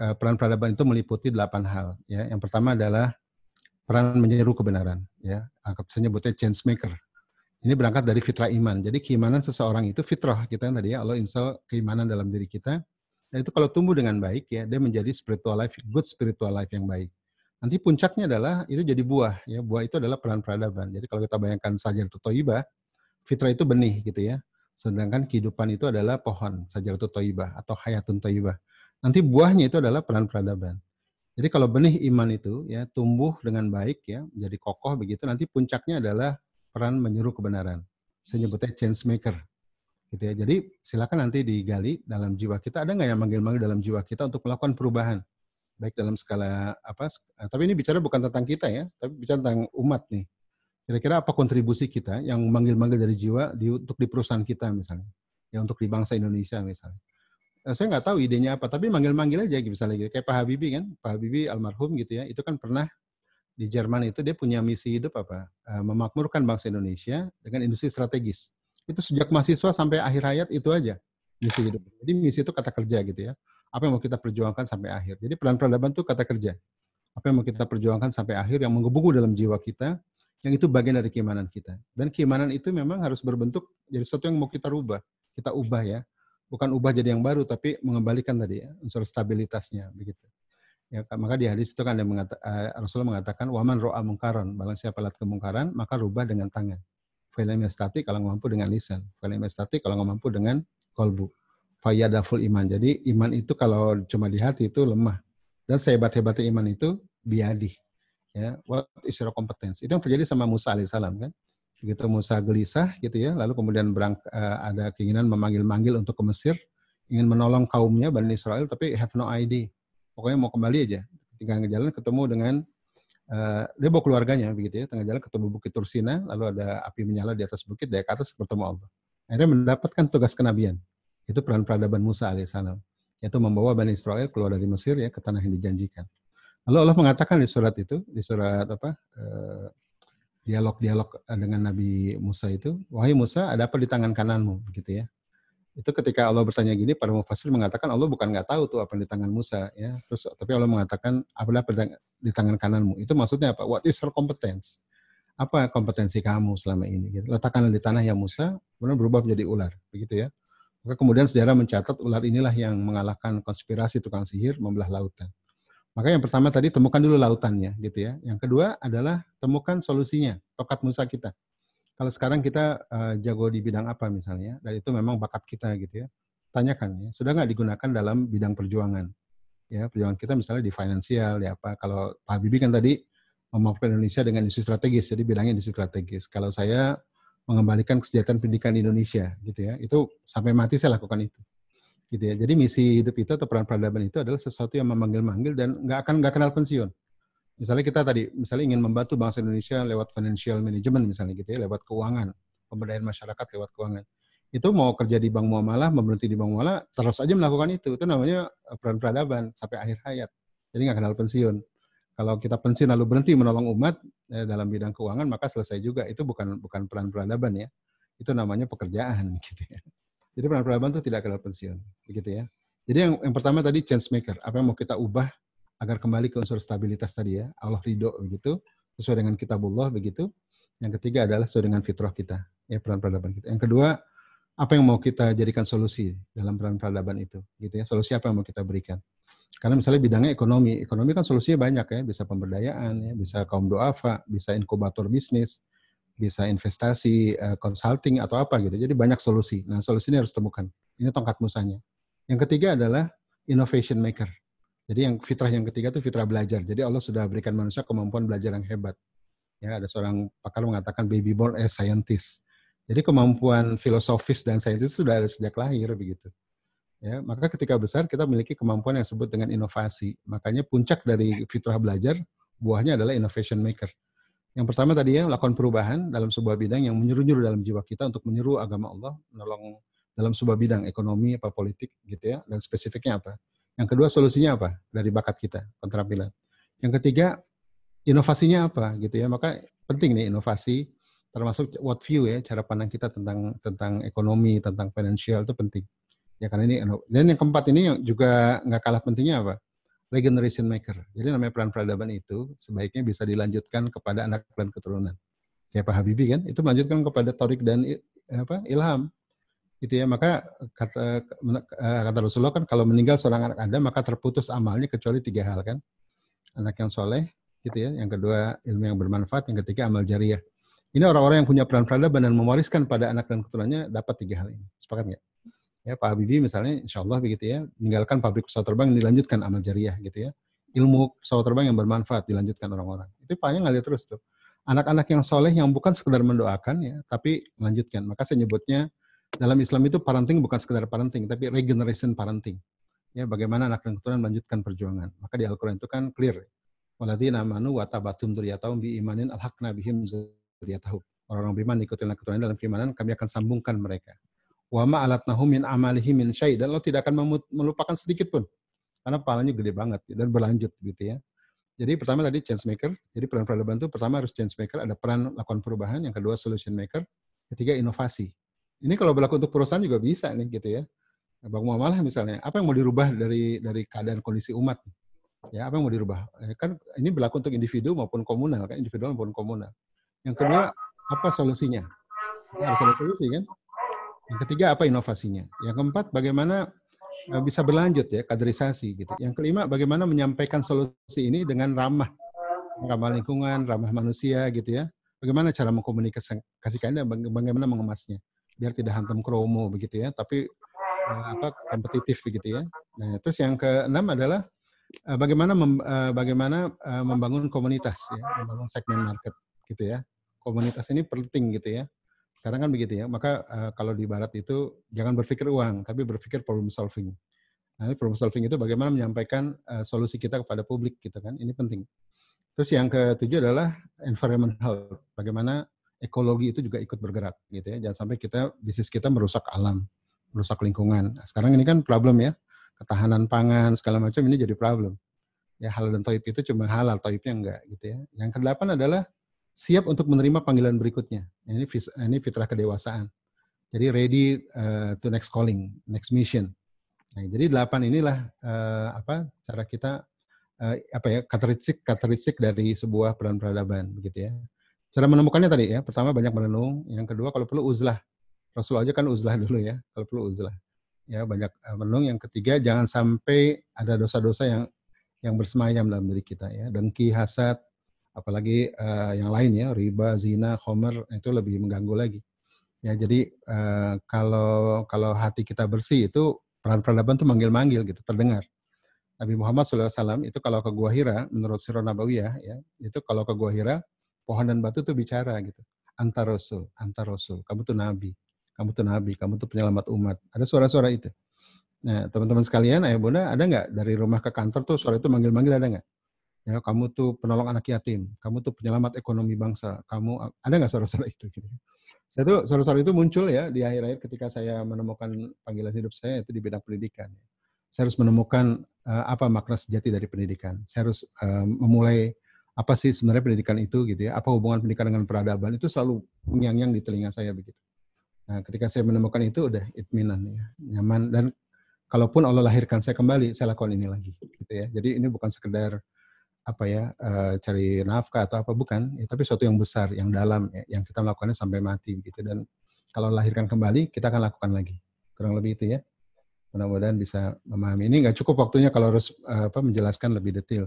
Eh, peran peradaban itu meliputi delapan hal. Ya, yang pertama adalah peran menyeru kebenaran. Ya, angkat ah, sebutnya change maker. Ini berangkat dari fitrah iman. Jadi keimanan seseorang itu fitrah kita yang tadi ya Allah insya keimanan dalam diri kita. Dan itu kalau tumbuh dengan baik ya dia menjadi spiritual life, good spiritual life yang baik. Nanti puncaknya adalah itu jadi buah ya. Buah itu adalah peran peradaban. Jadi kalau kita bayangkan sajar toibah, fitrah itu benih gitu ya. Sedangkan kehidupan itu adalah pohon, itu toibah atau hayatun toibah. Nanti buahnya itu adalah peran peradaban. Jadi kalau benih iman itu ya tumbuh dengan baik ya menjadi kokoh begitu nanti puncaknya adalah peran menyuruh kebenaran. Saya nyebutnya change maker. Gitu ya. Jadi silakan nanti digali dalam jiwa kita ada nggak yang manggil-manggil dalam jiwa kita untuk melakukan perubahan baik dalam skala apa eh, tapi ini bicara bukan tentang kita ya tapi bicara tentang umat nih kira-kira apa kontribusi kita yang manggil-manggil dari jiwa di, untuk di perusahaan kita misalnya ya untuk di bangsa Indonesia misalnya Eh, saya nggak tahu idenya apa, tapi manggil-manggil aja gitu misalnya gitu. Kayak Pak Habibie kan, Pak Habibie almarhum gitu ya, itu kan pernah di Jerman itu dia punya misi hidup apa? Eh, memakmurkan bangsa Indonesia dengan industri strategis. Itu sejak mahasiswa sampai akhir hayat itu aja misi hidup. Jadi misi itu kata kerja gitu ya. Apa yang mau kita perjuangkan sampai akhir. Jadi peran peradaban itu kata kerja. Apa yang mau kita perjuangkan sampai akhir yang menggebu dalam jiwa kita, yang itu bagian dari keimanan kita. Dan keimanan itu memang harus berbentuk jadi sesuatu yang mau kita rubah, kita ubah ya bukan ubah jadi yang baru tapi mengembalikan tadi ya, unsur stabilitasnya begitu. Ya, maka di hadis itu kan ada mengata, uh, Rasulullah mengatakan waman ro'a mungkaran, barang siapa lihat kemungkaran maka rubah dengan tangan. Filmnya statik kalau nggak mampu dengan lisan, filmnya statik kalau nggak mampu dengan kolbu. full iman. Jadi iman itu kalau cuma di hati itu lemah. Dan sehebat-hebatnya iman itu biadi. Ya, what is your competence? Itu yang terjadi sama Musa alaihissalam kan begitu Musa gelisah gitu ya, lalu kemudian berang, eh, ada keinginan memanggil-manggil untuk ke Mesir, ingin menolong kaumnya Bani Israel, tapi have no idea. Pokoknya mau kembali aja. Ketika ngejalan ketemu dengan uh, dia bawa keluarganya begitu ya, tengah jalan ketemu Bukit Tursina, lalu ada api menyala di atas bukit, dari atas bertemu Allah. Akhirnya mendapatkan tugas kenabian. Itu peran peradaban Musa alaihissalam, yaitu membawa Bani Israel keluar dari Mesir ya ke tanah yang dijanjikan. Lalu Allah mengatakan di surat itu, di surat apa? Uh, dialog-dialog eh, dengan Nabi Musa itu, wahai Musa, ada apa di tangan kananmu, begitu ya? Itu ketika Allah bertanya gini, para mufasir mengatakan Allah bukan nggak tahu tuh apa di tangan Musa, ya. Terus tapi Allah mengatakan apa di tangan kananmu. Itu maksudnya apa? What is your competence? Apa kompetensi kamu selama ini? Gitu. Letakkanlah di tanah ya Musa, kemudian berubah menjadi ular, begitu ya. Maka kemudian sejarah mencatat ular inilah yang mengalahkan konspirasi tukang sihir membelah lautan. Maka yang pertama tadi temukan dulu lautannya gitu ya. Yang kedua adalah temukan solusinya, tokat Musa kita. Kalau sekarang kita uh, jago di bidang apa misalnya, dan itu memang bakat kita gitu ya. Tanyakan ya, sudah nggak digunakan dalam bidang perjuangan. Ya, perjuangan kita misalnya di finansial ya apa. Kalau Pak Habibie kan tadi memakai Indonesia dengan industri strategis, jadi bilangnya industri strategis. Kalau saya mengembalikan kesejahteraan pendidikan di Indonesia gitu ya. Itu sampai mati saya lakukan itu gitu ya. Jadi misi hidup itu atau peran peradaban itu adalah sesuatu yang memanggil-manggil dan nggak akan nggak kenal pensiun. Misalnya kita tadi, misalnya ingin membantu bangsa Indonesia lewat financial management misalnya gitu ya, lewat keuangan, pemberdayaan masyarakat lewat keuangan. Itu mau kerja di bank muamalah, berhenti di bank muamalah, terus aja melakukan itu. Itu namanya eh, peran peradaban sampai akhir hayat. Jadi nggak kenal pensiun. Kalau kita pensiun lalu berhenti menolong umat eh, dalam bidang keuangan, maka selesai juga. Itu bukan bukan peran peradaban ya. Itu namanya pekerjaan gitu ya. Jadi peran peradaban itu tidak kenal pensiun, begitu ya. Jadi yang, yang pertama tadi change maker, apa yang mau kita ubah agar kembali ke unsur stabilitas tadi ya, Allah ridho begitu, sesuai dengan kitabullah begitu. Yang ketiga adalah sesuai dengan fitrah kita, ya peran peradaban kita. Yang kedua, apa yang mau kita jadikan solusi dalam peran peradaban itu, gitu ya. Solusi apa yang mau kita berikan? Karena misalnya bidangnya ekonomi, ekonomi kan solusinya banyak ya, bisa pemberdayaan ya, bisa kaum doafa, bisa inkubator bisnis, bisa investasi, uh, consulting atau apa gitu. Jadi banyak solusi. Nah, solusi ini harus temukan. Ini tongkat musanya. Yang ketiga adalah innovation maker. Jadi yang fitrah yang ketiga itu fitrah belajar. Jadi Allah sudah berikan manusia kemampuan belajar yang hebat. Ya, ada seorang pakar mengatakan baby born as scientist. Jadi kemampuan filosofis dan saintis sudah ada sejak lahir begitu. Ya, maka ketika besar kita memiliki kemampuan yang disebut dengan inovasi. Makanya puncak dari fitrah belajar buahnya adalah innovation maker. Yang pertama tadi ya, lakukan perubahan dalam sebuah bidang yang menyuruh nyuruh dalam jiwa kita untuk menyuruh agama Allah, menolong dalam sebuah bidang ekonomi apa politik gitu ya, dan spesifiknya apa. Yang kedua solusinya apa dari bakat kita, keterampilan. Yang ketiga inovasinya apa gitu ya. Maka penting nih inovasi termasuk what view ya, cara pandang kita tentang tentang ekonomi, tentang financial itu penting. Ya karena ini dan yang keempat ini juga nggak kalah pentingnya apa? regeneration maker. Jadi namanya peran peradaban itu sebaiknya bisa dilanjutkan kepada anak dan keturunan. Kayak Pak Habibie kan, itu melanjutkan kepada Torik dan apa Ilham. Gitu ya, maka kata eh, kata Rasulullah kan kalau meninggal seorang anak Adam maka terputus amalnya kecuali tiga hal kan. Anak yang soleh, gitu ya. Yang kedua ilmu yang bermanfaat, yang ketiga amal jariah. Ini orang-orang yang punya peran peradaban dan mewariskan pada anak dan keturunannya dapat tiga hal ini. Sepakat nggak? ya Pak Habibie misalnya insya Allah begitu ya meninggalkan pabrik pesawat terbang yang dilanjutkan amal jariah gitu ya ilmu pesawat terbang yang bermanfaat dilanjutkan orang-orang itu banyak ngalir terus tuh anak-anak yang soleh yang bukan sekedar mendoakan ya tapi melanjutkan maka saya nyebutnya dalam Islam itu parenting bukan sekedar parenting tapi regeneration parenting ya bagaimana anak dan keturunan melanjutkan perjuangan maka di Al-Quran itu kan clear waladina amanu wa batum dzurriyyatahum bi imanin alhaqna bihim dzurriyyatahum orang-orang beriman ikutin anak keturunan dalam keimanan kami akan sambungkan mereka wa ma alatnahu min amalihi min syai dan Allah tidak akan melupakan sedikit pun karena pahalanya gede banget dan berlanjut gitu ya. Jadi pertama tadi change maker, jadi peran peradaban itu pertama harus change maker, ada peran lakukan perubahan, yang kedua solution maker, ketiga inovasi. Ini kalau berlaku untuk perusahaan juga bisa nih gitu ya. Bang Muamalah misalnya, apa yang mau dirubah dari dari keadaan kondisi umat? Ya, apa yang mau dirubah? Ya kan ini berlaku untuk individu maupun komunal, kan individu maupun komunal. Yang kedua, apa solusinya? Ya, harus ada solusi kan? Yang ketiga apa inovasinya? Yang keempat bagaimana e, bisa berlanjut ya kaderisasi gitu. Yang kelima bagaimana menyampaikan solusi ini dengan ramah, ramah lingkungan, ramah manusia gitu ya. Bagaimana cara mengkomunikasikan dan bagaimana mengemasnya biar tidak hantam kromo begitu ya, tapi e, apa kompetitif begitu ya. Nah, terus yang keenam adalah e, bagaimana mem, bagaimana membangun komunitas ya, membangun segmen market gitu ya. Komunitas ini penting gitu ya sekarang kan begitu ya. Maka uh, kalau di barat itu jangan berpikir uang, tapi berpikir problem solving. Nah, problem solving itu bagaimana menyampaikan uh, solusi kita kepada publik gitu kan. Ini penting. Terus yang ketujuh adalah environment health. Bagaimana ekologi itu juga ikut bergerak gitu ya. Jangan sampai kita bisnis kita merusak alam, merusak lingkungan. Nah, sekarang ini kan problem ya. Ketahanan pangan segala macam ini jadi problem. Ya halal dan toib itu cuma halal, toibnya enggak gitu ya. Yang kedelapan adalah siap untuk menerima panggilan berikutnya. Ini ini fitrah kedewasaan. Jadi ready uh, to next calling, next mission. Nah, jadi delapan inilah uh, apa cara kita uh, apa ya karakteristik karakteristik dari sebuah peran peradaban begitu ya. Cara menemukannya tadi ya, pertama banyak merenung, yang kedua kalau perlu uzlah. Rasul aja kan uzlah dulu ya, kalau perlu uzlah. Ya, banyak uh, merenung, yang ketiga jangan sampai ada dosa-dosa yang yang bersemayam dalam diri kita ya, dengki, hasad, apalagi uh, yang lain ya riba, zina, homer nah itu lebih mengganggu lagi. Ya jadi uh, kalau kalau hati kita bersih itu peran peradaban tuh manggil-manggil gitu terdengar. Nabi Muhammad SAW itu kalau ke Gua Hira, menurut Sirah Nabawiyah, ya, itu kalau ke Gua Hira, pohon dan batu itu bicara gitu. Antar Rasul, antar Rasul, kamu tuh Nabi, kamu tuh Nabi, kamu tuh penyelamat umat. Ada suara-suara itu. Nah, teman-teman sekalian, ayah bunda, ada nggak dari rumah ke kantor tuh suara itu manggil-manggil ada nggak? ya kamu tuh penolong anak yatim, kamu tuh penyelamat ekonomi bangsa, kamu ada nggak suara-suara itu? Gitu. Saya tuh suara-suara itu muncul ya di akhir-akhir ketika saya menemukan panggilan hidup saya itu di bidang pendidikan. Saya harus menemukan uh, apa makna sejati dari pendidikan. Saya harus uh, memulai apa sih sebenarnya pendidikan itu gitu ya? Apa hubungan pendidikan dengan peradaban itu selalu nyang-nyang di telinga saya begitu. Nah, ketika saya menemukan itu udah itminan ya, nyaman dan kalaupun Allah lahirkan saya kembali, saya lakukan ini lagi gitu ya. Jadi ini bukan sekedar apa ya eh, cari nafkah atau apa bukan ya, tapi suatu yang besar yang dalam ya, yang kita melakukannya sampai mati gitu dan kalau lahirkan kembali kita akan lakukan lagi kurang lebih itu ya mudah-mudahan bisa memahami ini nggak cukup waktunya kalau harus eh, apa menjelaskan lebih detail